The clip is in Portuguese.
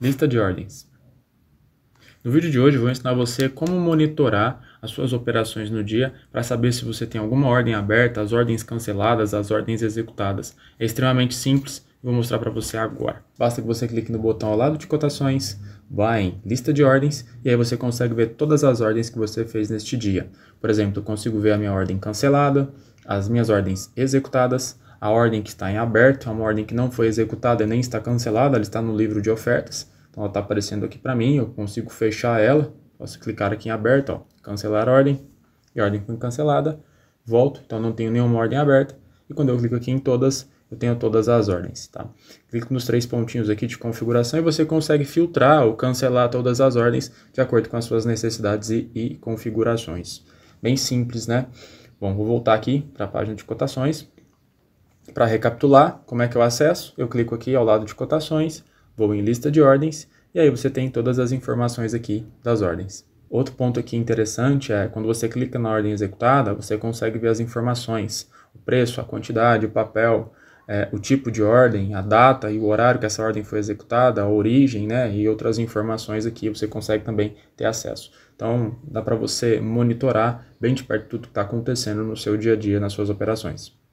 Lista de ordens. No vídeo de hoje vou ensinar você como monitorar as suas operações no dia para saber se você tem alguma ordem aberta, as ordens canceladas, as ordens executadas. É extremamente simples, vou mostrar para você agora. Basta que você clique no botão ao lado de cotações, vá em lista de ordens e aí você consegue ver todas as ordens que você fez neste dia. Por exemplo, eu consigo ver a minha ordem cancelada, as minhas ordens executadas, a ordem que está em aberto, é uma ordem que não foi executada nem está cancelada, ela está no livro de ofertas. Então ela está aparecendo aqui para mim, eu consigo fechar ela, posso clicar aqui em aberto, ó, cancelar ordem, e a ordem foi cancelada, volto, então não tenho nenhuma ordem aberta, e quando eu clico aqui em todas, eu tenho todas as ordens, tá? Clico nos três pontinhos aqui de configuração e você consegue filtrar ou cancelar todas as ordens de acordo com as suas necessidades e, e configurações. Bem simples, né? Bom, vou voltar aqui para a página de cotações. Para recapitular, como é que eu é acesso? Eu clico aqui ao lado de cotações, vou em lista de ordens e aí você tem todas as informações aqui das ordens. Outro ponto aqui interessante é quando você clica na ordem executada, você consegue ver as informações, o preço, a quantidade, o papel, é, o tipo de ordem, a data e o horário que essa ordem foi executada, a origem né, e outras informações aqui você consegue também ter acesso. Então dá para você monitorar bem de perto tudo que está acontecendo no seu dia a dia, nas suas operações.